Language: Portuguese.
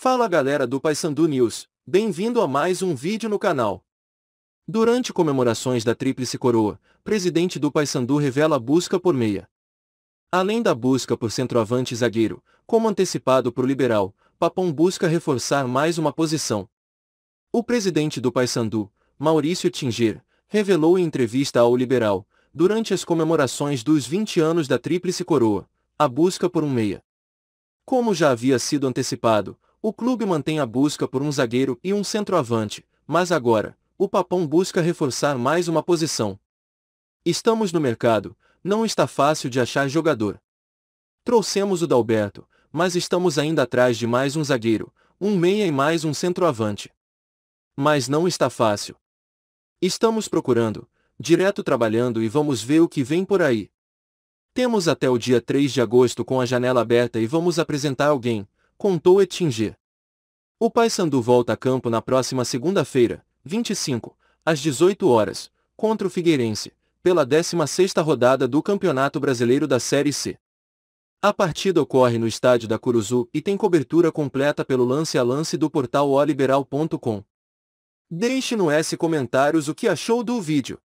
Fala galera do Paysandu News, bem-vindo a mais um vídeo no canal. Durante comemorações da Tríplice Coroa, presidente do Paysandu revela a busca por meia. Além da busca por centroavante zagueiro, como antecipado por liberal, Papão busca reforçar mais uma posição. O presidente do Paysandu, Maurício Tinger, revelou em entrevista ao liberal, durante as comemorações dos 20 anos da Tríplice Coroa, a busca por um meia. Como já havia sido antecipado, o clube mantém a busca por um zagueiro e um centroavante, mas agora, o Papão busca reforçar mais uma posição. Estamos no mercado, não está fácil de achar jogador. Trouxemos o Dalberto, mas estamos ainda atrás de mais um zagueiro, um meia e mais um centroavante. Mas não está fácil. Estamos procurando, direto trabalhando e vamos ver o que vem por aí. Temos até o dia 3 de agosto com a janela aberta e vamos apresentar alguém, contou Ettinger. O Paysandu volta a campo na próxima segunda-feira, 25, às 18 horas, contra o Figueirense, pela 16ª rodada do Campeonato Brasileiro da Série C. A partida ocorre no estádio da Curuzu e tem cobertura completa pelo lance a lance do portal oliberal.com. Deixe no S comentários o que achou do vídeo.